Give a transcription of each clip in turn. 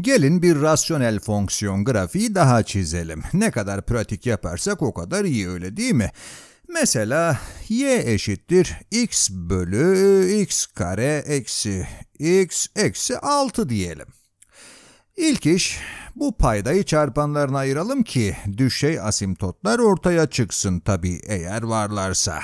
Gelin bir rasyonel fonksiyon grafiği daha çizelim. Ne kadar pratik yaparsak o kadar iyi öyle değil mi? Mesela y eşittir x bölü x kare eksi x eksi 6 diyelim. İlk iş bu paydayı çarpanlarına ayıralım ki düşey asimtotlar ortaya çıksın tabi eğer varlarsa.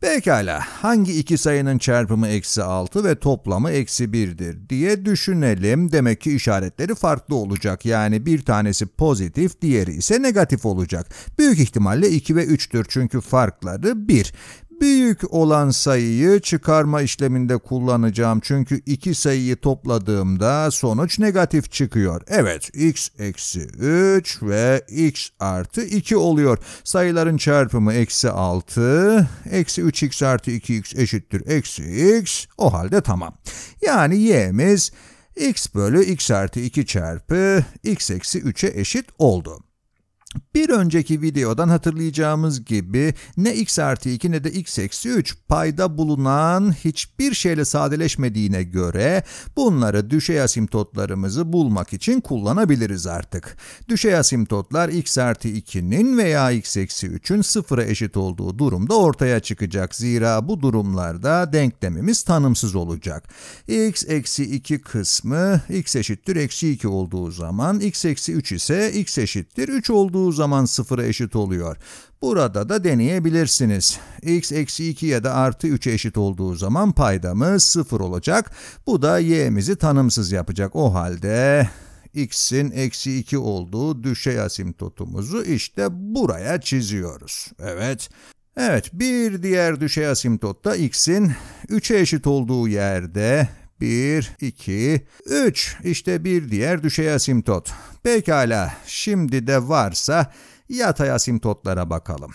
Pekala hangi iki sayının çarpımı eksi 6 ve toplamı eksi 1'dir diye düşünelim. Demek ki işaretleri farklı olacak. Yani bir tanesi pozitif diğeri ise negatif olacak. Büyük ihtimalle 2 ve 3'tür çünkü farkları 1 büyük olan sayıyı çıkarma işleminde kullanacağım. Çünkü iki sayıyı topladığımda sonuç negatif çıkıyor. Evet x eksi 3 ve x artı 2 oluyor. Sayıların çarpımı eksi 6, eksi 3x artı 2x eşittir eksi x. O halde tamam. Yani y'miz x bölü x artı 2 çarpı x eksi 3'e eşit oldu. Bir önceki videodan hatırlayacağımız gibi ne x artı 2 ne de x eksi 3 payda bulunan hiçbir şeyle sadeleşmediğine göre bunları düşey asimtotlarımızı bulmak için kullanabiliriz artık. Düşey asimtotlar x artı 2'nin veya x eksi 3'ün sıfıra eşit olduğu durumda ortaya çıkacak. Zira bu durumlarda denklemimiz tanımsız olacak. x eksi 2 kısmı x eşittir eksi 2 olduğu zaman x eksi 3 ise x eşittir 3 olduğu olduğu zaman sıfıra eşit oluyor. Burada da deneyebilirsiniz. x eksi 2 ya da artı 3'e eşit olduğu zaman paydamız sıfır olacak. Bu da y'mizi tanımsız yapacak. O halde x'in eksi 2 olduğu düşey asimtotumuzu işte buraya çiziyoruz. Evet. Evet bir diğer düşey asimtotta x'in 3'e eşit olduğu yerde 1, 2, 3. İşte bir diğer düşey asimtot. Pekala, şimdi de varsa yatay asimtotlara bakalım.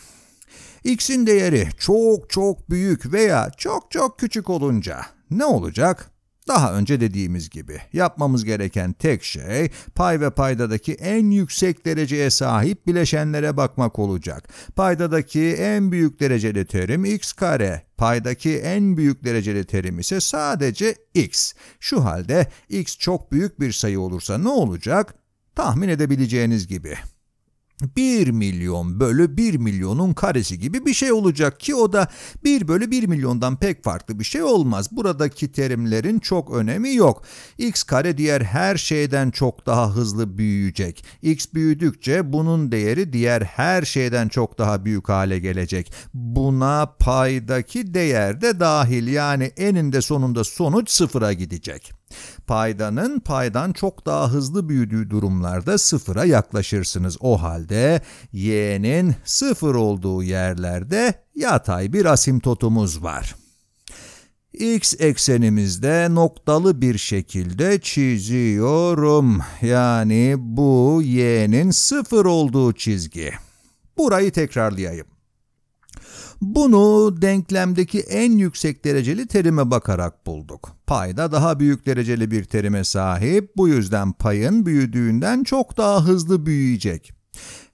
X'in değeri çok çok büyük veya çok çok küçük olunca ne olacak? Daha önce dediğimiz gibi yapmamız gereken tek şey pay ve paydadaki en yüksek dereceye sahip bileşenlere bakmak olacak. Paydadaki en büyük dereceli terim x kare, paydaki en büyük dereceli terim ise sadece x. Şu halde x çok büyük bir sayı olursa ne olacak? Tahmin edebileceğiniz gibi 1 milyon bölü 1 milyonun karesi gibi bir şey olacak ki o da 1 bölü 1 milyondan pek farklı bir şey olmaz. Buradaki terimlerin çok önemi yok. x kare diğer her şeyden çok daha hızlı büyüyecek. x büyüdükçe bunun değeri diğer her şeyden çok daha büyük hale gelecek. Buna paydaki değer de dahil yani eninde sonunda sonuç sıfıra gidecek. Paydanın paydan çok daha hızlı büyüdüğü durumlarda sıfıra yaklaşırsınız. O halde y'nin sıfır olduğu yerlerde yatay bir asimtotumuz var.'' x eksenimizde noktalı bir şekilde çiziyorum. Yani bu y'nin sıfır olduğu çizgi. Burayı tekrarlayayım. Bunu denklemdeki en yüksek dereceli terime bakarak bulduk. Payda daha büyük dereceli bir terime sahip, bu yüzden payın büyüdüğünden çok daha hızlı büyüyecek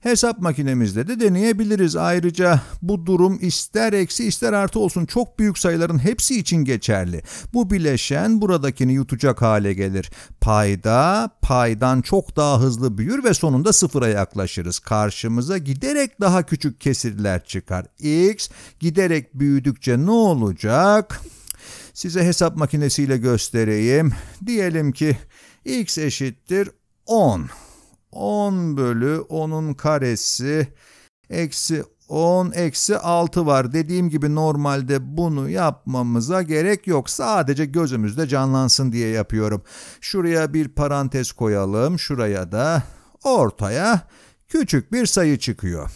hesap makinemizde de deneyebiliriz. Ayrıca bu durum ister eksi ister artı olsun çok büyük sayıların hepsi için geçerli. Bu bileşen buradakini yutacak hale gelir. Payda paydan çok daha hızlı büyür ve sonunda sıfıra yaklaşırız. Karşımıza giderek daha küçük kesirler çıkar. X giderek büyüdükçe ne olacak? Size hesap makinesiyle göstereyim. Diyelim ki x eşittir 10. 10 bölü 10'un karesi eksi 10 eksi 6 var. Dediğim gibi normalde bunu yapmamıza gerek yok. Sadece gözümüzde canlansın diye yapıyorum. Şuraya bir parantez koyalım. Şuraya da ortaya küçük bir sayı çıkıyor.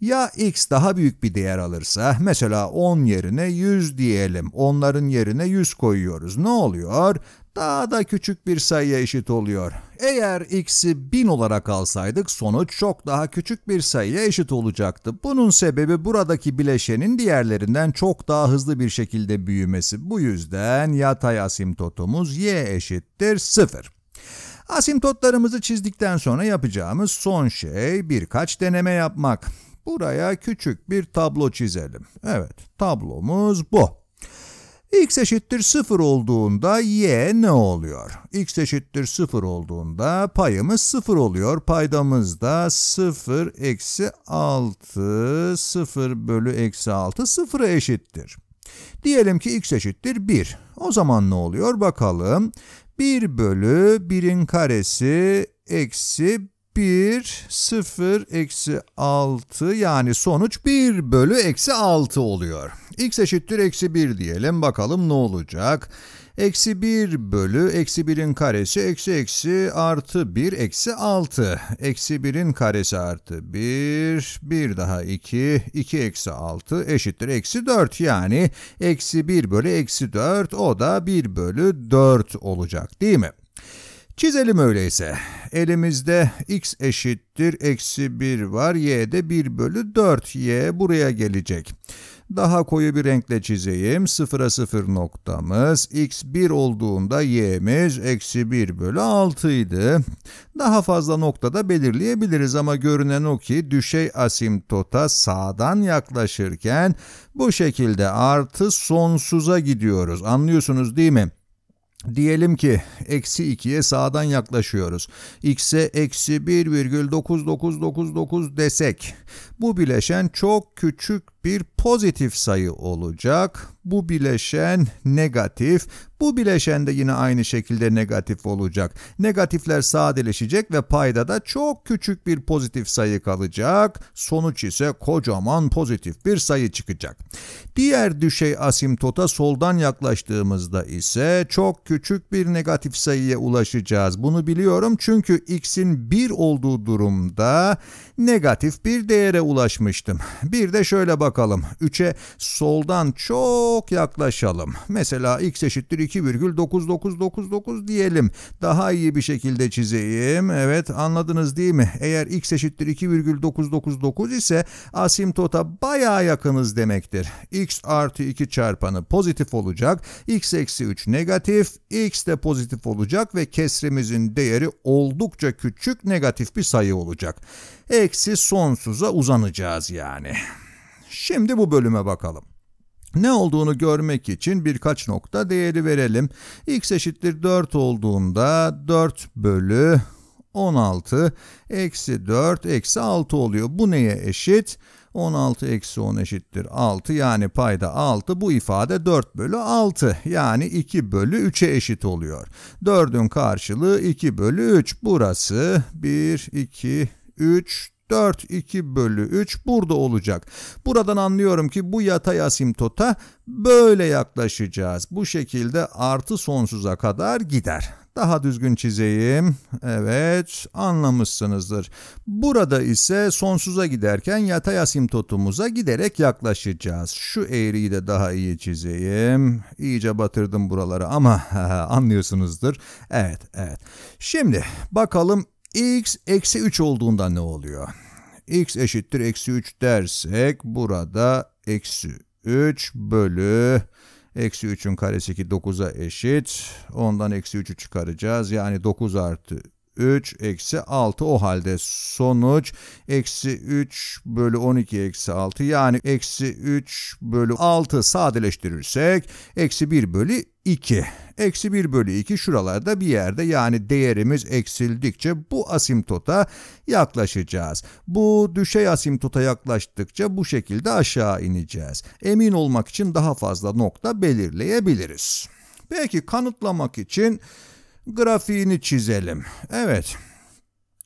Ya x daha büyük bir değer alırsa, mesela 10 yerine 100 diyelim, onların yerine 100 koyuyoruz. Ne oluyor? daha da küçük bir sayıya eşit oluyor. Eğer x'i 1000 olarak alsaydık sonuç çok daha küçük bir sayıya eşit olacaktı. Bunun sebebi buradaki bileşenin diğerlerinden çok daha hızlı bir şekilde büyümesi. Bu yüzden yatay asimtotumuz y eşittir 0. Asimtotlarımızı çizdikten sonra yapacağımız son şey birkaç deneme yapmak. Buraya küçük bir tablo çizelim. Evet, tablomuz bu x eşittir 0 olduğunda y ne oluyor? x eşittir 0 olduğunda payımız 0 oluyor. Paydamız da 0 eksi 6, 0 bölü eksi 6, 0'a eşittir. Diyelim ki x eşittir 1. O zaman ne oluyor? Bakalım. 1 bölü 1'in karesi eksi 1, 0, eksi 6 yani sonuç 1 bölü eksi 6 oluyor. x eşittir eksi 1 diyelim bakalım ne olacak. Eksi 1 bölü eksi 1'in karesi eksi eksi artı 1 eksi 6. Eksi 1'in karesi artı 1, 1 daha 2, 2 eksi 6 eşittir eksi 4. Yani eksi 1 bölü eksi 4 o da 1 bölü 4 olacak değil mi? Çizelim öyleyse. Elimizde x eşittir eksi 1 var. Y de 1 bölü 4. Y buraya gelecek. Daha koyu bir renkle çizeyim. Sıfıra sıfır noktamız. X 1 olduğunda y'miz eksi 1 bölü 6 idi. Daha fazla noktada belirleyebiliriz ama görünen o ki düşey asimptota sağdan yaklaşırken bu şekilde artı sonsuza gidiyoruz. Anlıyorsunuz değil mi? Diyelim ki eksi 2'ye sağdan yaklaşıyoruz. X'e eksi 1,9999 desek bu bileşen çok küçük bir pozitif sayı olacak. Bu bileşen negatif. Bu bileşen de yine aynı şekilde negatif olacak. Negatifler sadeleşecek ve payda da çok küçük bir pozitif sayı kalacak. Sonuç ise kocaman pozitif bir sayı çıkacak. Diğer düşey asimtota soldan yaklaştığımızda ise çok küçük bir negatif sayıya ulaşacağız. Bunu biliyorum çünkü x'in 1 olduğu durumda negatif bir değere ulaşmıştım. Bir de şöyle bak bakalım. 3'e soldan çok yaklaşalım. Mesela x eşittir 2,9999 diyelim. Daha iyi bir şekilde çizeyim. Evet anladınız değil mi? Eğer x eşittir 2,999 ise asimtota baya yakınız demektir. x artı 2 çarpanı pozitif olacak. x eksi 3 negatif. x de pozitif olacak ve kesrimizin değeri oldukça küçük negatif bir sayı olacak. Eksi sonsuza uzanacağız yani. Şimdi bu bölüme bakalım. Ne olduğunu görmek için birkaç nokta değeri verelim. x eşittir 4 olduğunda 4 bölü 16 eksi 4 eksi 6 oluyor. Bu neye eşit? 16 eksi 10 eşittir 6 yani payda 6 bu ifade 4 bölü 6 yani 2 bölü 3'e eşit oluyor. 4'ün karşılığı 2 bölü 3 burası 1 2 3 4 2 bölü 3 burada olacak. Buradan anlıyorum ki bu yatay asimtota böyle yaklaşacağız. Bu şekilde artı sonsuza kadar gider. Daha düzgün çizeyim. Evet anlamışsınızdır. Burada ise sonsuza giderken yatay asimtotumuza giderek yaklaşacağız. Şu eğriyi de daha iyi çizeyim. İyice batırdım buraları ama anlıyorsunuzdur. Evet evet. Şimdi bakalım x eksi 3 olduğunda ne oluyor? x eşittir eksi 3 dersek burada eksi 3 bölü eksi 3'ün karesi ki 9'a eşit. Ondan eksi 3'ü çıkaracağız. Yani 9 artı 3 eksi 6 o halde sonuç eksi 3 bölü 12 eksi 6 yani eksi 3 bölü 6 sadeleştirirsek eksi 1 bölü 2. Eksi 1 bölü 2 şuralarda bir yerde yani değerimiz eksildikçe bu asimtota yaklaşacağız. Bu düşey asimtota yaklaştıkça bu şekilde aşağı ineceğiz. Emin olmak için daha fazla nokta belirleyebiliriz. belki kanıtlamak için grafiğini çizelim. Evet.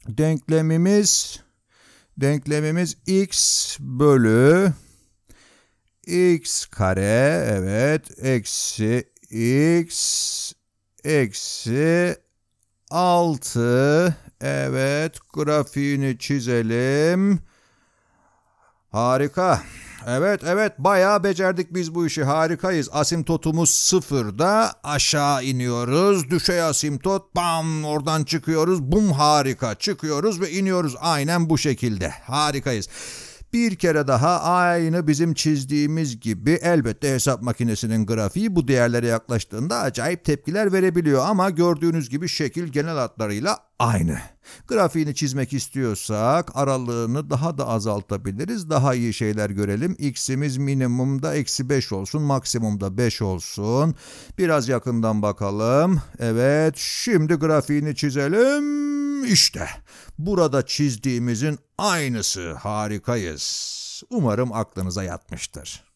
Denklemimiz denklemimiz x bölü x kare evet eksi x eksi 6 evet grafiğini çizelim. Harika. Evet evet bayağı becerdik biz bu işi harikayız. Asimtotumuz sıfırda aşağı iniyoruz. Düşey asimtot bam oradan çıkıyoruz. Bum harika çıkıyoruz ve iniyoruz aynen bu şekilde. Harikayız. Bir kere daha aynı bizim çizdiğimiz gibi elbette hesap makinesinin grafiği bu değerlere yaklaştığında acayip tepkiler verebiliyor ama gördüğünüz gibi şekil genel hatlarıyla aynı. Grafiğini çizmek istiyorsak aralığını daha da azaltabiliriz. Daha iyi şeyler görelim. X'imiz minimumda eksi 5 olsun. Maksimumda 5 olsun. Biraz yakından bakalım. Evet şimdi grafiğini çizelim işte. Burada çizdiğimizin aynısı harikayız. Umarım aklınıza yatmıştır.